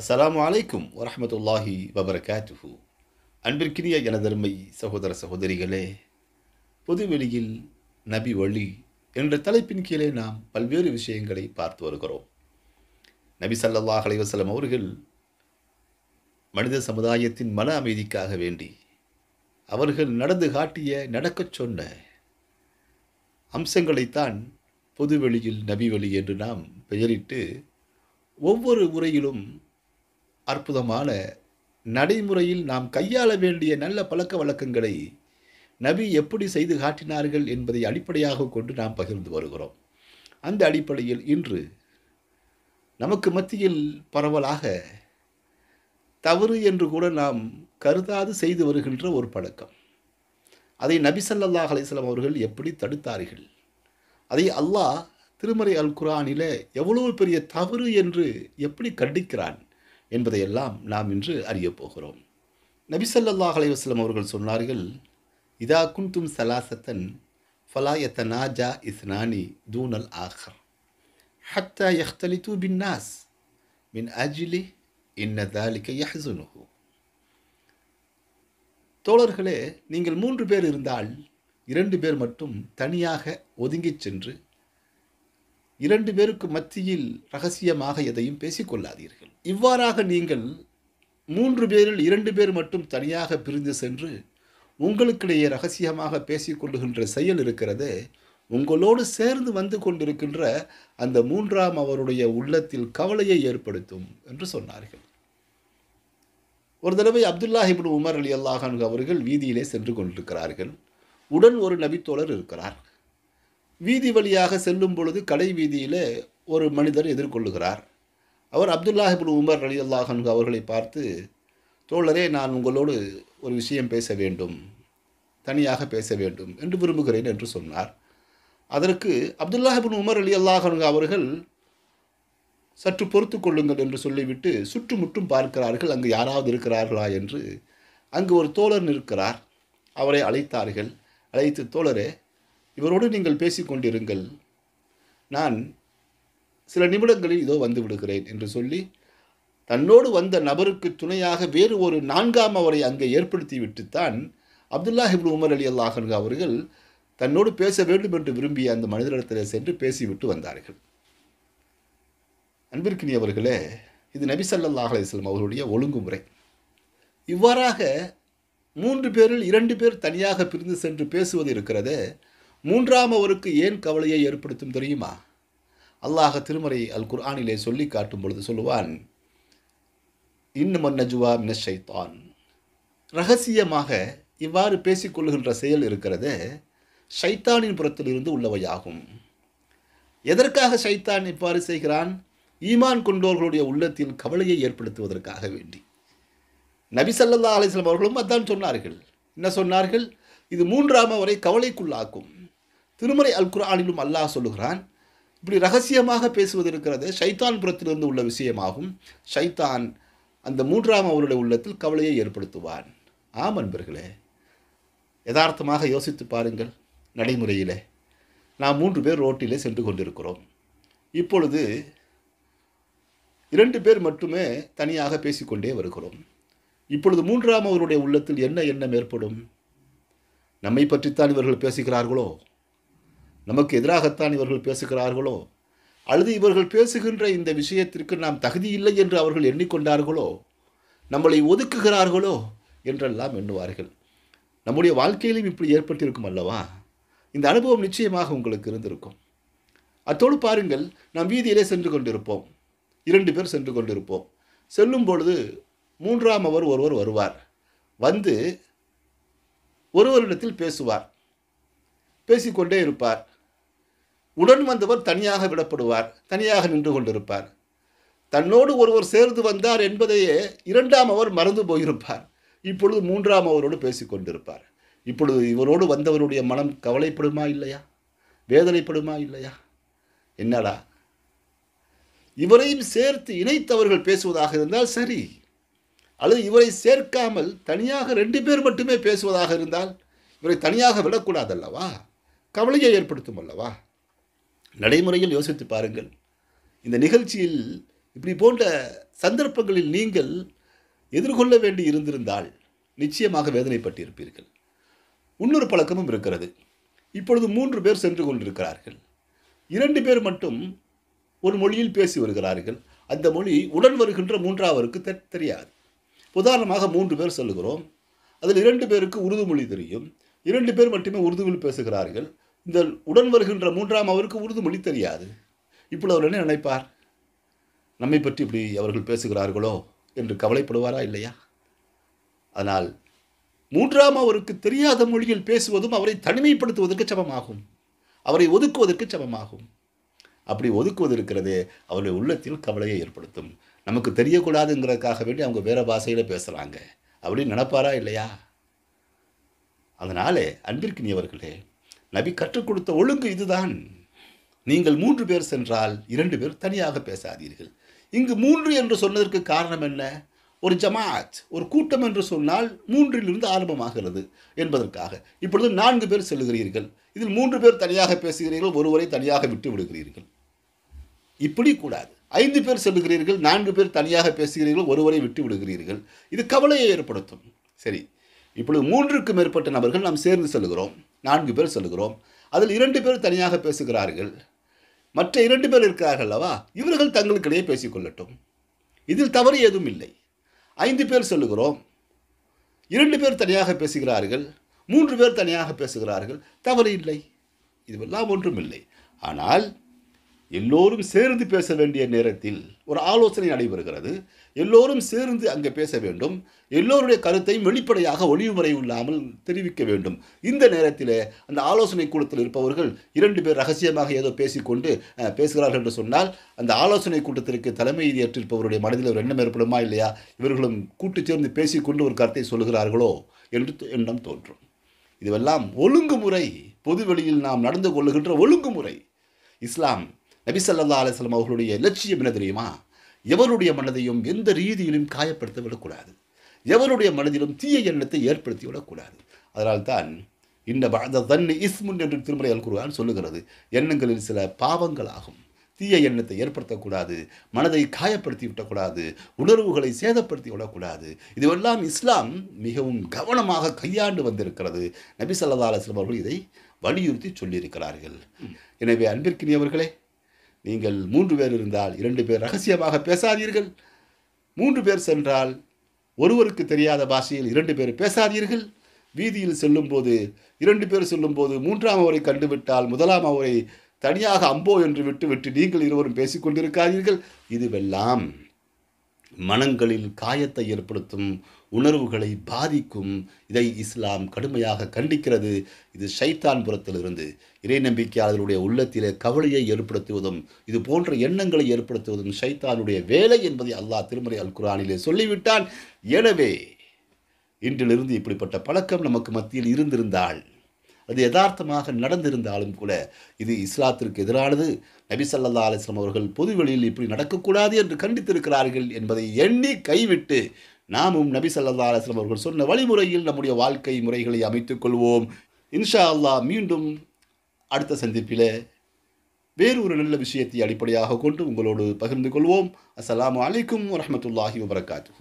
அஸ்லாம் வலைக்கும் வரமத்துல்லாஹி வபரகாத்துஹு அன்பிற்கினிய எனதருமை சகோதர சகோதரிகளே பொதுவெளியில் நபி வழி என்ற தலைப்பின் கீழே நாம் பல்வேறு விஷயங்களை பார்த்து வருகிறோம் நபி சல்லாஹ் அலைவசலம் அவர்கள் மனித சமுதாயத்தின் மன அமைதிக்காக வேண்டி அவர்கள் நடந்து காட்டிய நடக்கச் சொன்ன அம்சங்களைத்தான் பொதுவெளியில் நபி வழி என்று நாம் பெயரிட்டு ஒவ்வொரு உரையிலும் அற்புதமான நடைமுறையில் நாம் கையாள வேண்டிய நல்ல பழக்க வழக்கங்களை நபி எப்படி செய்து காட்டினார்கள் என்பதை அடிப்படையாக கொண்டு நாம் பகிர்ந்து வருகிறோம் அந்த அடிப்படையில் இன்று நமக்கு மத்தியில் பரவலாக தவறு என்று கூட நாம் கருதாது செய்து வருகின்ற ஒரு பழக்கம் அதை நபி சல்லல்லாஹ் அலிஸ்லாம் அவர்கள் எப்படி தடுத்தார்கள் அதை அல்லாஹ் திருமறை அல் குரானில எவ்வளவு பெரிய தவறு என்று எப்படி கண்டிக்கிறான் என்பதையெல்லாம் நாம் இன்று அறியப் போகிறோம் சொல்லல்லா அலைவாஸ்லம் அவர்கள் சொன்னார்கள் இதா குந்தும் சலாசத்தன் ஃபலா யத்தனாஜா இஸ்னானி தூனல் ஆஹர் ஹத்தா யஹ்தலி தூ பின்னாஸ் மின் அஜிலி இன்னதாலிக்க தாலிக்க தோழர்களே நீங்கள் மூன்று பேர் இருந்தால் இரண்டு பேர் மட்டும் தனியாக ஒதுங்கிச் சென்று இரண்டு பேருக்கு மத்தியில் ரகசியமாக எதையும் பேசிக்கொள்ளாதீர்கள் இவ்வாறாக நீங்கள் மூன்று பேரில் இரண்டு பேர் மட்டும் தனியாக பிரிந்து சென்று உங்களுக்கிடையே ரகசியமாக பேசிக்கொள்ளுகின்ற செயல் இருக்கிறது உங்களோடு சேர்ந்து வந்து கொண்டிருக்கின்ற அந்த மூன்றாம் அவருடைய உள்ளத்தில் கவலையை ஏற்படுத்தும் என்று சொன்னார்கள் ஒரு தடவை அப்துல்லாஹிபின் உமர் அலி அல்லாஹான் அவர்கள் வீதியிலே சென்று கொண்டிருக்கிறார்கள் உடன் ஒரு நபித்தோழர் இருக்கிறார் வீதி வழியாக செல்லும் பொழுது கடை வீதியில் ஒரு மனிதர் எதிர்கொள்ளுகிறார் அவர் அப்துல்லாஹிபுல் உமர் அலி அல்லாஹன் அவர்களை பார்த்து தோழரே நான் உங்களோடு ஒரு விஷயம் பேச வேண்டும் தனியாக பேச வேண்டும் என்று விரும்புகிறேன் என்று சொன்னார் அதற்கு அப்துல்லாஹிபின் உமர் அலி அல்லாஹன் அவர்கள் சற்று பொறுத்து கொள்ளுங்கள் என்று சொல்லிவிட்டு சுற்றுமுற்றும் பார்க்கிறார்கள் அங்கு யாராவது இருக்கிறார்களா என்று அங்கு ஒரு தோழர் நிற்கிறார் அவரை அழைத்தார்கள் அழைத்து தோழரே இவரோடு நீங்கள் பேசிக்கொண்டிருங்கள் நான் சில நிமிடங்களில் இதோ வந்து விடுகிறேன் என்று சொல்லி தன்னோடு வந்த நபருக்கு துணையாக வேறு ஒரு நான்காம் அவரை அங்கே ஏற்படுத்தி விட்டுத்தான் அப்துல்லா ஹிப்னு உமர் அலி அல்லாஹன் அவர்கள் தன்னோடு பேச வேண்டும் என்று விரும்பிய அந்த மனிதரிடத்தில் சென்று பேசிவிட்டு வந்தார்கள் அன்பிற்கினி அவர்களே இது நபி சல்லாஹ் அலிஸ்லாம் அவர்களுடைய ஒழுங்குமுறை இவ்வாறாக மூன்று பேரில் இரண்டு பேர் தனியாக பிரிந்து சென்று பேசுவது இருக்கிறதே மூன்றாம் அவருக்கு ஏன் கவலையை ஏற்படுத்தும் தெரியுமா அல்லாஹ திருமறை அல் குர்ஆனிலே சொல்லி காட்டும் பொழுது சொல்லுவான் இன்னும் நஜுவா மினஷைத்தான் ரகசியமாக இவ்வாறு பேசிக்கொள்ளுகின்ற செயல் இருக்கிறது ஷைத்தானின் புறத்திலிருந்து உள்ளவையாகும் எதற்காக சைத்தான் இவ்வாறு செய்கிறான் ஈமான் கொண்டோர்களுடைய உள்ளத்தில் கவலையை ஏற்படுத்துவதற்காக வேண்டி நபி சல்லா அலிஸ்லாம் அவர்களும் அதான் சொன்னார்கள் என்ன சொன்னார்கள் இது மூன்றாம் அவரை கவலைக்குள்ளாக்கும் திருமறை அல் குரானிலும் அல்லாஹ் சொல்லுகிறான் இப்படி ரகசியமாக பேசுவது இருக்கிறது ஷைத்தான் புறத்திலிருந்து உள்ள விஷயமாகும் ஷைத்தான் அந்த மூன்றாம் அவருடைய உள்ளத்தில் கவலையை ஏற்படுத்துவான் ஆம் அன்பர்களே யதார்த்தமாக யோசித்து பாருங்கள் நடைமுறையிலே நாம் மூன்று பேர் ரோட்டிலே சென்று கொண்டிருக்கிறோம் இப்பொழுது இரண்டு பேர் மட்டுமே தனியாக பேசிக்கொண்டே வருகிறோம் இப்பொழுது மூன்றாம் அவருடைய உள்ளத்தில் என்ன எண்ணம் ஏற்படும் நம்மை பற்றித்தான் இவர்கள் பேசுகிறார்களோ நமக்கு எதிராகத்தான் இவர்கள் பேசுகிறார்களோ அல்லது இவர்கள் பேசுகின்ற இந்த விஷயத்திற்கு நாம் தகுதி இல்லை என்று அவர்கள் எண்ணிக்கொண்டார்களோ நம்மளை ஒதுக்குகிறார்களோ என்றெல்லாம் எண்ணுவார்கள் நம்முடைய வாழ்க்கையிலும் இப்படி ஏற்பட்டிருக்கும் அல்லவா இந்த அனுபவம் நிச்சயமாக உங்களுக்கு இருந்திருக்கும் அத்தோடு பாருங்கள் நாம் வீதியிலே சென்று கொண்டிருப்போம் இரண்டு பேர் சென்று கொண்டிருப்போம் செல்லும் பொழுது மூன்றாம் அவர் ஒருவர் வருவார் வந்து ஒருவரிடத்தில் பேசுவார் பேசிக்கொண்டே இருப்பார் உடன் வந்தவர் தனியாக விடப்படுவார் தனியாக நின்று கொண்டிருப்பார் தன்னோடு ஒருவர் சேர்ந்து வந்தார் என்பதையே இரண்டாம் அவர் மறந்து போயிருப்பார் இப்பொழுது மூன்றாம் அவரோடு பேசி கொண்டிருப்பார் இப்பொழுது இவரோடு வந்தவருடைய மனம் கவலைப்படுமா இல்லையா வேதனைப்படுமா இல்லையா என்னடா இவரையும் சேர்த்து இணைத்தவர்கள் பேசுவதாக இருந்தால் சரி அல்லது இவரை சேர்க்காமல் தனியாக ரெண்டு பேர் மட்டுமே பேசுவதாக இருந்தால் இவரை தனியாக விடக்கூடாதல்லவா கவலையை ஏற்படுத்தும் அல்லவா நடைமுறையில் யோசித்து பாருங்கள் இந்த நிகழ்ச்சியில் இப்படி போன்ற சந்தர்ப்பங்களில் நீங்கள் எதிர்கொள்ள வேண்டி இருந்திருந்தால் நிச்சயமாக வேதனைப்பட்டிருப்பீர்கள் இன்னொரு பழக்கமும் இருக்கிறது இப்பொழுது மூன்று பேர் சென்று கொண்டிருக்கிறார்கள் இரண்டு பேர் மட்டும் ஒரு மொழியில் பேசி வருகிறார்கள் அந்த மொழி உடன் வருகின்ற மூன்றாவருக்கு தெ தெரியாது உதாரணமாக மூன்று பேர் சொல்லுகிறோம் அதில் இரண்டு பேருக்கு உருது மொழி தெரியும் இரண்டு பேர் மட்டுமே உருதுவில் பேசுகிறார்கள் இந்த உடன் வருகின்ற மூன்றாம் அவருக்கு உறுதிமொழி தெரியாது இப்பொழுது அவர் என்ன நினைப்பார் நம்மை பற்றி இப்படி அவர்கள் பேசுகிறார்களோ என்று கவலைப்படுவாரா இல்லையா அதனால் மூன்றாம் அவருக்கு தெரியாத மொழியில் பேசுவதும் அவரை தனிமைப்படுத்துவதற்கு சமமாகும் அவரை ஒதுக்குவதற்கு சமமாகும் அப்படி ஒதுக்குவது இருக்கிறது அவருடைய உள்ளத்தில் கவலையை ஏற்படுத்தும் நமக்கு தெரியக்கூடாதுங்கிறதுக்காக வேண்டி அவங்க வேறு பாஷையில் பேசுகிறாங்க அப்படின்னு நினப்பாரா இல்லையா அதனாலே அன்பிற்கினியவர்களே நபி கற்றுக் கொடுத்த ஒழுங்கு இதுதான் நீங்கள் மூன்று பேர் சென்றால் இரண்டு பேர் தனியாக பேசாதீர்கள் இங்கு மூன்று என்று சொன்னதற்கு காரணம் என்ன ஒரு ஜமாத் ஒரு கூட்டம் என்று சொன்னால் மூன்றிலிருந்து ஆரம்பமாகிறது என்பதற்காக இப்பொழுது நான்கு பேர் செல்லுகிறீர்கள் இதில் மூன்று பேர் தனியாக பேசுகிறீர்கள் ஒருவரை தனியாக விட்டு விடுகிறீர்கள் இப்படி கூடாது ஐந்து பேர் செல்லுகிறீர்கள் நான்கு பேர் தனியாக பேசுகிறீர்கள் ஒருவரை விட்டு விடுகிறீர்கள் இது கவலையை ஏற்படுத்தும் சரி இப்பொழுது மூன்றுக்கு மேற்பட்ட நபர்கள் நாம் சேர்ந்து செல்கிறோம் நான்கு பேர் செல்கிறோம் அதில் இரண்டு பேர் தனியாக பேசுகிறார்கள் மற்ற இரண்டு பேர் இருக்கிறார்கள் அல்லவா இவர்கள் தங்களுக்கிடையே பேசிக்கொள்ளட்டும் இதில் தவறு ஏதும் இல்லை ஐந்து பேர் சொல்லுகிறோம் இரண்டு பேர் தனியாக பேசுகிறார்கள் மூன்று பேர் தனியாக பேசுகிறார்கள் தவறு இல்லை இதுவெல்லாம் ஒன்றும் இல்லை ஆனால் எல்லோரும் சேர்ந்து பேச வேண்டிய நேரத்தில் ஒரு ஆலோசனை நடைபெறுகிறது எல்லோரும் சேர்ந்து அங்கே பேச வேண்டும் எல்லோருடைய கருத்தையும் வெளிப்படையாக ஒளிவுமுறை இல்லாமல் தெரிவிக்க வேண்டும் இந்த நேரத்தில் அந்த ஆலோசனை கூட்டத்தில் இருப்பவர்கள் இரண்டு பேர் ரகசியமாக ஏதோ பேசிக்கொண்டு பேசுகிறார்கள் என்று சொன்னால் அந்த ஆலோசனை கூட்டத்திற்கு தலைமை ஏற்றிருப்பவருடைய மனதில் ஒரு எண்ணம் ஏற்படுமா இல்லையா இவர்களும் கூட்டு சேர்ந்து பேசிக்கொண்டு ஒரு கருத்தை சொல்கிறார்களோ என்று எண்ணம் தோன்றும் இதுவெல்லாம் ஒழுங்குமுறை பொதுவெளியில் நாம் நடந்து கொள்ளுகின்ற ஒழுங்குமுறை இஸ்லாம் நபிசல்லா அலிஸ்லாம் அவர்களுடைய லட்சியம் என்ன தெரியுமா எவருடைய மனதையும் எந்த ரீதியிலும் காயப்படுத்த விடக்கூடாது எவருடைய மனதிலும் தீய எண்ணத்தை ஏற்படுத்தி விடக்கூடாது அதனால்தான் இந்த தன் இஸ்முன் என்று திருமலை அல்குருவான் சொல்லுகிறது எண்ணங்களில் சில பாவங்களாகும் தீய எண்ணத்தை ஏற்படுத்தக்கூடாது மனதை காயப்படுத்தி விடக்கூடாது உணர்வுகளை சேதப்படுத்தி விடக்கூடாது இதுவெல்லாம் இஸ்லாம் மிகவும் கவனமாக கையாண்டு வந்திருக்கிறது நபி சல்லா அலுவலம் அவர்கள் இதை வலியுறுத்தி சொல்லியிருக்கிறார்கள் எனவே அன்பிற்கினியவர்களே நீங்கள் மூன்று பேர் இருந்தால் இரண்டு பேர் ரகசியமாக பேசாதீர்கள் மூன்று பேர் சென்றால் ஒருவருக்கு தெரியாத பாஷையில் இரண்டு பேர் பேசாதீர்கள் வீதியில் செல்லும்போது இரண்டு பேர் செல்லும்போது மூன்றாம் அவரை கண்டுவிட்டால் முதலாம் அவரை தனியாக அம்போ என்று விட்டுவிட்டு நீங்கள் இருவரும் பேசிக்கொண்டிருக்காதீர்கள் இதுவெல்லாம் மனங்களில் காயத்தை ஏற்படுத்தும் உணர்வுகளை பாதிக்கும் இதை இஸ்லாம் கடுமையாக கண்டிக்கிறது இது ஷைத்தான் புறத்திலிருந்து இறை நம்பிக்கையாளர்களுடைய உள்ளத்திலே கவலையை ஏற்படுத்துவதும் இது போன்ற எண்ணங்களை ஏற்படுத்துவதும் ஷைத்தானுடைய வேலை என்பதை அல்லாஹ் திருமறை அல் குரானிலே சொல்லிவிட்டான் எனவே இன்றிலிருந்து இப்படிப்பட்ட பழக்கம் நமக்கு மத்தியில் இருந்திருந்தால் அது யதார்த்தமாக நடந்திருந்தாலும் கூட இது இஸ்லாத்திற்கு எதிரானது நபி சல்லா அலிஸ்லாம் அவர்கள் பொதுவெளியில் இப்படி நடக்கக்கூடாது என்று கண்டித்திருக்கிறார்கள் என்பதை எண்ணி கைவிட்டு நாமும் நபி சல்லா அலுவலம் அவர்கள் சொன்ன வழிமுறையில் நம்முடைய வாழ்க்கை முறைகளை அமைத்துக்கொள்வோம் இன்ஷா அல்லா மீண்டும் அடுத்த சந்திப்பில் வேறு ஒரு நல்ல விஷயத்தை அடிப்படையாக கொண்டு உங்களோடு பகிர்ந்து கொள்வோம் அஸ்லாம் அலைக்கும் வரமத்துல்லாஹி வபரகாத்து